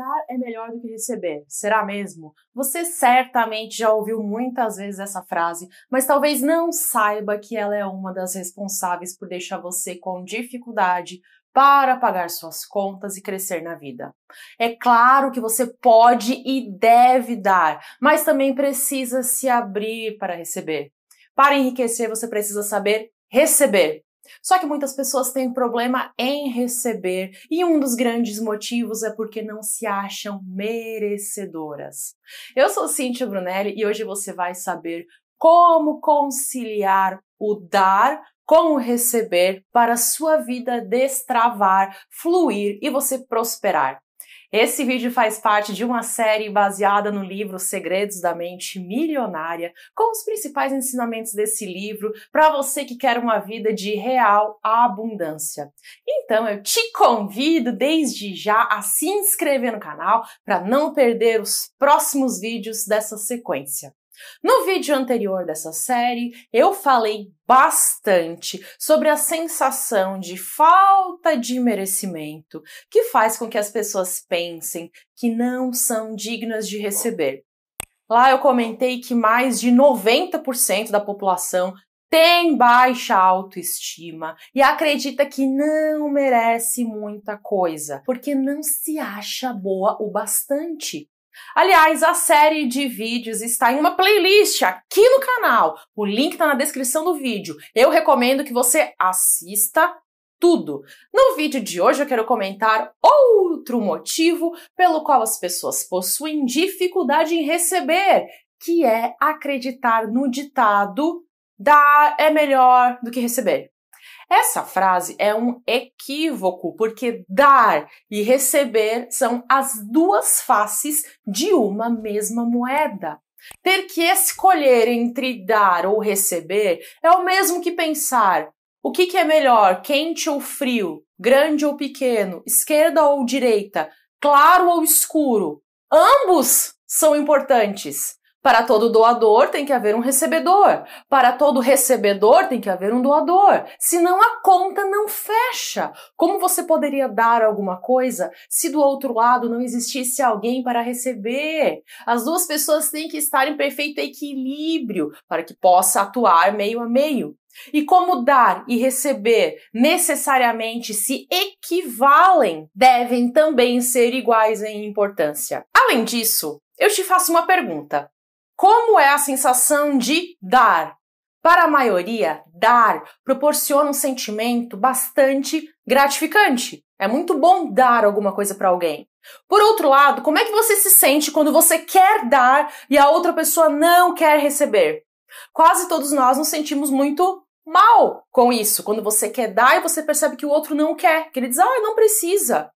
dar é melhor do que receber. Será mesmo? Você certamente já ouviu muitas vezes essa frase, mas talvez não saiba que ela é uma das responsáveis por deixar você com dificuldade para pagar suas contas e crescer na vida. É claro que você pode e deve dar, mas também precisa se abrir para receber. Para enriquecer, você precisa saber receber. Só que muitas pessoas têm problema em receber, e um dos grandes motivos é porque não se acham merecedoras. Eu sou Cíntia Brunelli e hoje você vai saber como conciliar o dar com o receber para sua vida destravar, fluir e você prosperar. Esse vídeo faz parte de uma série baseada no livro Segredos da Mente Milionária, com os principais ensinamentos desse livro para você que quer uma vida de real abundância. Então eu te convido desde já a se inscrever no canal para não perder os próximos vídeos dessa sequência. No vídeo anterior dessa série, eu falei bastante sobre a sensação de falta de merecimento que faz com que as pessoas pensem que não são dignas de receber. Lá eu comentei que mais de 90% da população tem baixa autoestima e acredita que não merece muita coisa, porque não se acha boa o bastante Aliás, a série de vídeos está em uma playlist aqui no canal. O link está na descrição do vídeo. Eu recomendo que você assista tudo. No vídeo de hoje eu quero comentar outro motivo pelo qual as pessoas possuem dificuldade em receber, que é acreditar no ditado dar é melhor do que receber. Essa frase é um equívoco, porque dar e receber são as duas faces de uma mesma moeda. Ter que escolher entre dar ou receber é o mesmo que pensar o que, que é melhor, quente ou frio, grande ou pequeno, esquerda ou direita, claro ou escuro. Ambos são importantes. Para todo doador tem que haver um recebedor. Para todo recebedor tem que haver um doador. Senão a conta não fecha. Como você poderia dar alguma coisa se do outro lado não existisse alguém para receber? As duas pessoas têm que estar em perfeito equilíbrio para que possa atuar meio a meio. E como dar e receber necessariamente se equivalem, devem também ser iguais em importância. Além disso, eu te faço uma pergunta. Como é a sensação de dar? Para a maioria, dar proporciona um sentimento bastante gratificante. É muito bom dar alguma coisa para alguém. Por outro lado, como é que você se sente quando você quer dar e a outra pessoa não quer receber? Quase todos nós nos sentimos muito mal com isso, quando você quer dar e você percebe que o outro não quer, que ele diz, ah, não precisa.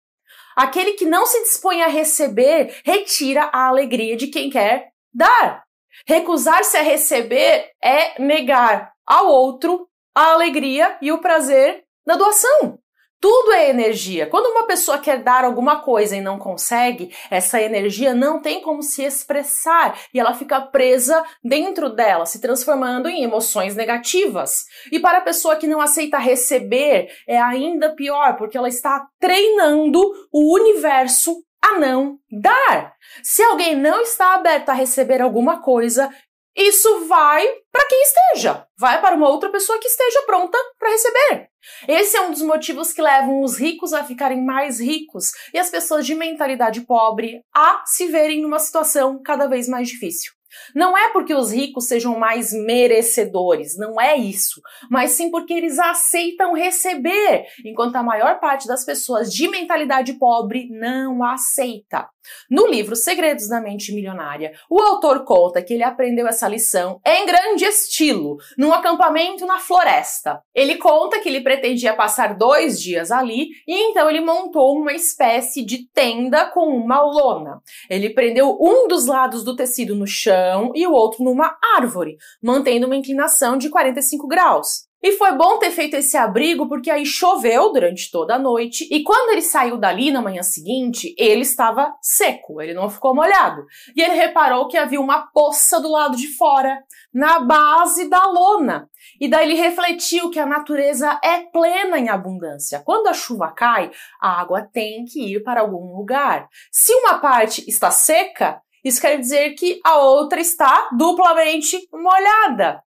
Aquele que não se dispõe a receber retira a alegria de quem quer dar. Recusar-se a receber é negar ao outro a alegria e o prazer da doação. Tudo é energia. Quando uma pessoa quer dar alguma coisa e não consegue, essa energia não tem como se expressar e ela fica presa dentro dela, se transformando em emoções negativas. E para a pessoa que não aceita receber, é ainda pior, porque ela está treinando o universo a não dar. Se alguém não está aberto a receber alguma coisa, isso vai para quem esteja, vai para uma outra pessoa que esteja pronta para receber. Esse é um dos motivos que levam os ricos a ficarem mais ricos e as pessoas de mentalidade pobre a se verem numa situação cada vez mais difícil. Não é porque os ricos sejam mais merecedores, não é isso, mas sim porque eles aceitam receber, enquanto a maior parte das pessoas de mentalidade pobre não aceita. No livro Segredos da Mente Milionária, o autor conta que ele aprendeu essa lição em grande estilo, num acampamento na floresta. Ele conta que ele pretendia passar dois dias ali e então ele montou uma espécie de tenda com uma lona. Ele prendeu um dos lados do tecido no chão e o outro numa árvore, mantendo uma inclinação de 45 graus. E foi bom ter feito esse abrigo porque aí choveu durante toda a noite e quando ele saiu dali na manhã seguinte, ele estava seco, ele não ficou molhado. E ele reparou que havia uma poça do lado de fora, na base da lona. E daí ele refletiu que a natureza é plena em abundância. Quando a chuva cai, a água tem que ir para algum lugar. Se uma parte está seca, isso quer dizer que a outra está duplamente molhada.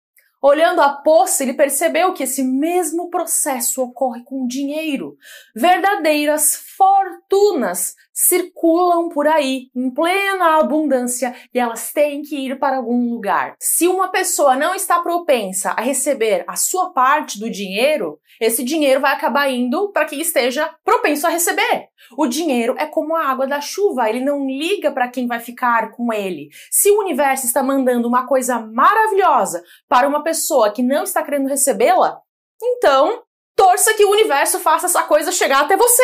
Olhando a poça, ele percebeu que esse mesmo processo ocorre com dinheiro. Verdadeiras fortunas circulam por aí em plena abundância e elas têm que ir para algum lugar. Se uma pessoa não está propensa a receber a sua parte do dinheiro, esse dinheiro vai acabar indo para quem esteja propenso a receber. O dinheiro é como a água da chuva, ele não liga para quem vai ficar com ele. Se o universo está mandando uma coisa maravilhosa para uma pessoa que não está querendo recebê-la, então torça que o universo faça essa coisa chegar até você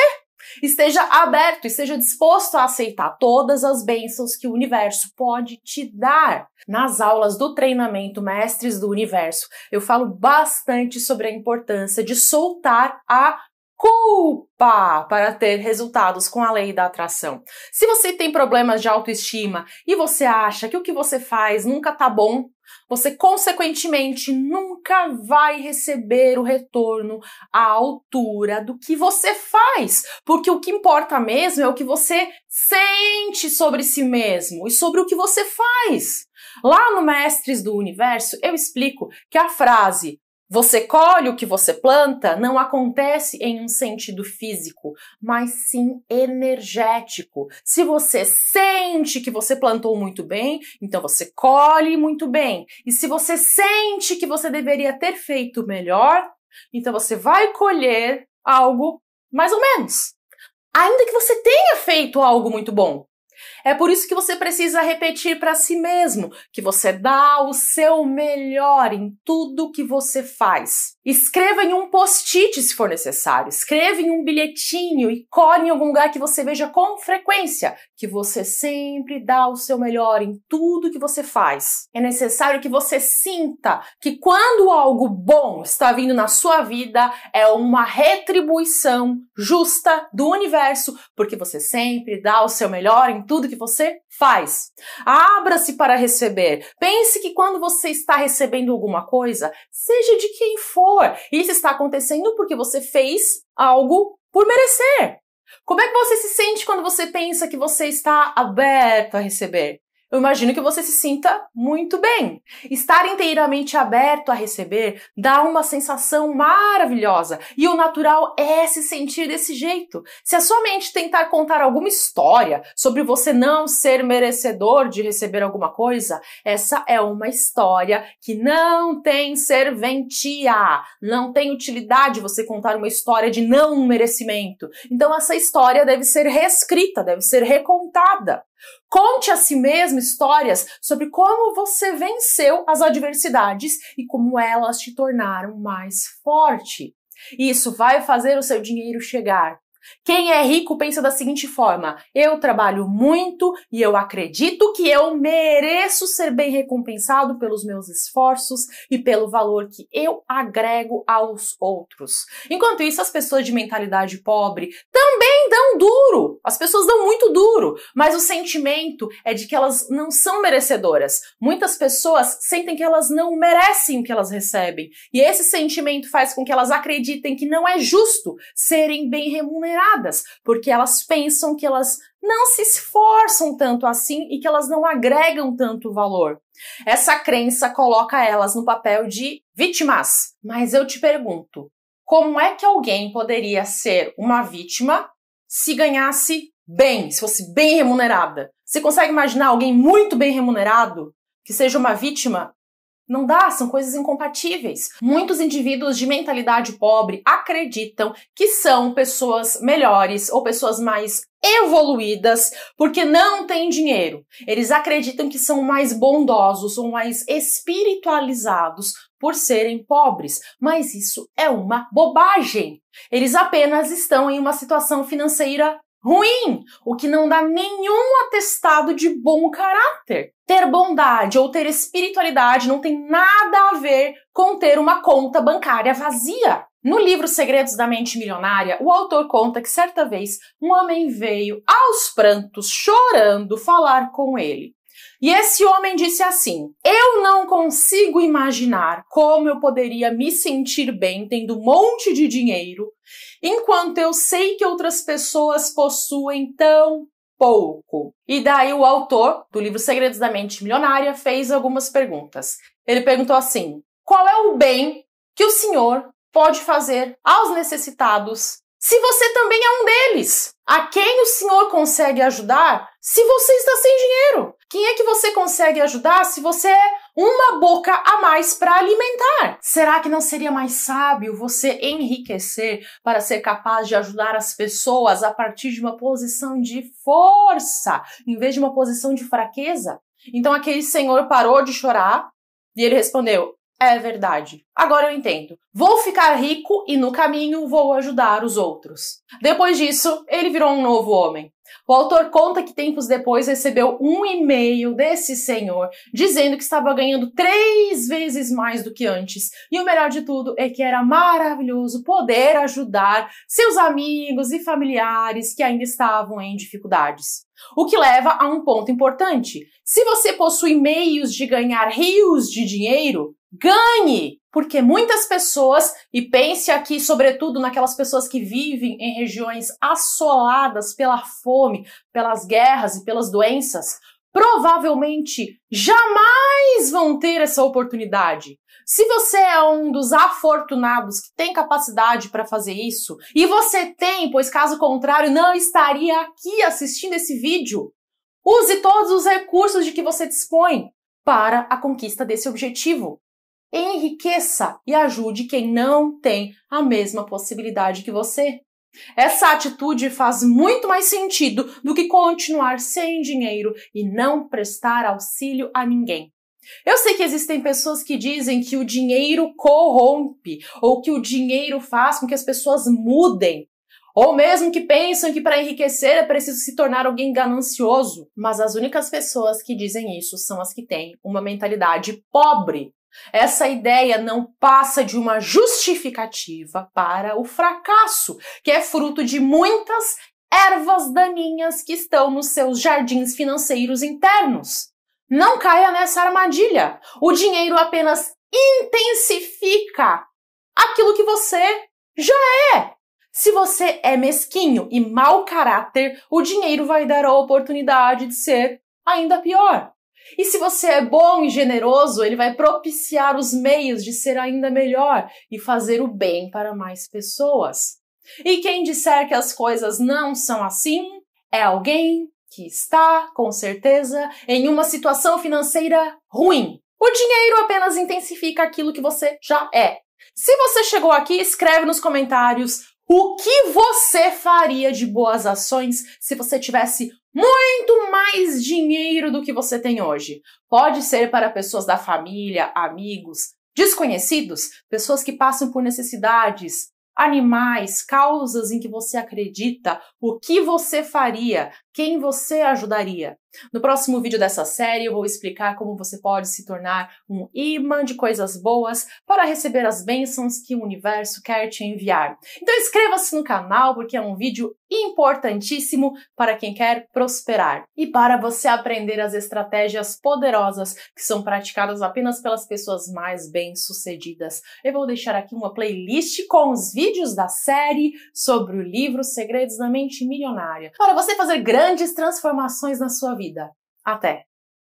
esteja aberto e esteja disposto a aceitar todas as bênçãos que o universo pode te dar. Nas aulas do treinamento Mestres do Universo, eu falo bastante sobre a importância de soltar a culpa para ter resultados com a lei da atração. Se você tem problemas de autoestima e você acha que o que você faz nunca tá bom, você consequentemente nunca vai receber o retorno à altura do que você faz, porque o que importa mesmo é o que você sente sobre si mesmo e sobre o que você faz. Lá no Mestres do Universo, eu explico que a frase você colhe o que você planta não acontece em um sentido físico, mas sim energético. Se você sente que você plantou muito bem, então você colhe muito bem. E se você sente que você deveria ter feito melhor, então você vai colher algo mais ou menos. Ainda que você tenha feito algo muito bom. É por isso que você precisa repetir para si mesmo que você dá o seu melhor em tudo que você faz. Escreva em um post-it se for necessário, escreva em um bilhetinho e colhe em algum lugar que você veja com frequência que você sempre dá o seu melhor em tudo que você faz. É necessário que você sinta que quando algo bom está vindo na sua vida é uma retribuição justa do universo, porque você sempre dá o seu melhor em tudo que você faz. Abra-se para receber. Pense que quando você está recebendo alguma coisa, seja de quem for, isso está acontecendo porque você fez algo por merecer. Como é que você se sente quando você pensa que você está aberto a receber? eu imagino que você se sinta muito bem. Estar inteiramente aberto a receber dá uma sensação maravilhosa e o natural é se sentir desse jeito. Se a sua mente tentar contar alguma história sobre você não ser merecedor de receber alguma coisa, essa é uma história que não tem serventia, não tem utilidade você contar uma história de não merecimento. Então essa história deve ser reescrita, deve ser recontada. Conte a si mesmo histórias sobre como você venceu as adversidades e como elas te tornaram mais forte. Isso vai fazer o seu dinheiro chegar. Quem é rico pensa da seguinte forma: eu trabalho muito e eu acredito que eu mereço ser bem recompensado pelos meus esforços e pelo valor que eu agrego aos outros. Enquanto isso, as pessoas de mentalidade pobre também dão duro. As pessoas dão muito duro, mas o sentimento é de que elas não são merecedoras. Muitas pessoas sentem que elas não merecem o que elas recebem. E esse sentimento faz com que elas acreditem que não é justo serem bem remuneradas, porque elas pensam que elas não se esforçam tanto assim e que elas não agregam tanto valor. Essa crença coloca elas no papel de vítimas. Mas eu te pergunto, como é que alguém poderia ser uma vítima se ganhasse bem, se fosse bem remunerada? Você consegue imaginar alguém muito bem remunerado que seja uma vítima? Não dá, são coisas incompatíveis. Muitos indivíduos de mentalidade pobre acreditam que são pessoas melhores ou pessoas mais evoluídas porque não têm dinheiro. Eles acreditam que são mais bondosos ou mais espiritualizados por serem pobres, mas isso é uma bobagem. Eles apenas estão em uma situação financeira ruim, o que não dá nenhum atestado de bom caráter. Ter bondade ou ter espiritualidade não tem nada a ver com ter uma conta bancária vazia. No livro Segredos da Mente Milionária, o autor conta que certa vez um homem veio aos prantos, chorando, falar com ele. E esse homem disse assim: Eu não consigo imaginar como eu poderia me sentir bem tendo um monte de dinheiro, enquanto eu sei que outras pessoas possuem tão pouco. E daí o autor do livro Segredos da Mente Milionária fez algumas perguntas. Ele perguntou assim: Qual é o bem que o senhor pode fazer aos necessitados se você também é um deles. A quem o Senhor consegue ajudar se você está sem dinheiro? Quem é que você consegue ajudar se você é uma boca a mais para alimentar? Será que não seria mais sábio você enriquecer para ser capaz de ajudar as pessoas a partir de uma posição de força, em vez de uma posição de fraqueza? Então aquele senhor parou de chorar e ele respondeu: é verdade. Agora eu entendo. Vou ficar rico e no caminho vou ajudar os outros. Depois disso, ele virou um novo homem. O autor conta que tempos depois recebeu um e-mail desse senhor dizendo que estava ganhando três vezes mais do que antes. E o melhor de tudo é que era maravilhoso poder ajudar seus amigos e familiares que ainda estavam em dificuldades. O que leva a um ponto importante: se você possui meios de ganhar rios de dinheiro, ganhe, porque muitas pessoas, e pense aqui sobretudo naquelas pessoas que vivem em regiões assoladas pela fome, pelas guerras e pelas doenças, provavelmente jamais vão ter essa oportunidade. Se você é um dos afortunados que tem capacidade para fazer isso, e você tem, pois caso contrário não estaria aqui assistindo esse vídeo, use todos os recursos de que você dispõe para a conquista desse objetivo enriqueça e ajude quem não tem a mesma possibilidade que você. Essa atitude faz muito mais sentido do que continuar sem dinheiro e não prestar auxílio a ninguém. Eu sei que existem pessoas que dizem que o dinheiro corrompe ou que o dinheiro faz com que as pessoas mudem. Ou mesmo que pensam que para enriquecer é preciso se tornar alguém ganancioso. Mas as únicas pessoas que dizem isso são as que têm uma mentalidade pobre essa ideia não passa de uma justificativa para o fracasso, que é fruto de muitas ervas daninhas que estão nos seus jardins financeiros internos. Não caia nessa armadilha. O dinheiro apenas intensifica aquilo que você já é. Se você é mesquinho e mau caráter, o dinheiro vai dar a oportunidade de ser ainda pior. E se você é bom e generoso, ele vai propiciar os meios de ser ainda melhor e fazer o bem para mais pessoas. E quem disser que as coisas não são assim é alguém que está, com certeza, em uma situação financeira ruim. O dinheiro apenas intensifica aquilo que você já é. Se você chegou aqui, escreve nos comentários o que você faria de boas ações se você tivesse muito mais dinheiro do que você tem hoje? Pode ser para pessoas da família, amigos, desconhecidos, pessoas que passam por necessidades, animais, causas em que você acredita, o que você faria, quem você ajudaria. No próximo vídeo dessa série, eu vou explicar como você pode se tornar um imã de coisas boas para receber as bênçãos que o universo quer te enviar. Então inscreva-se no canal, porque é um vídeo importantíssimo para quem quer prosperar e para você aprender as estratégias poderosas que são praticadas apenas pelas pessoas mais bem-sucedidas. Eu vou deixar aqui uma playlist com os vídeos da série sobre o livro Segredos da Mente Milionária para você fazer grandes transformações na sua vida. Até!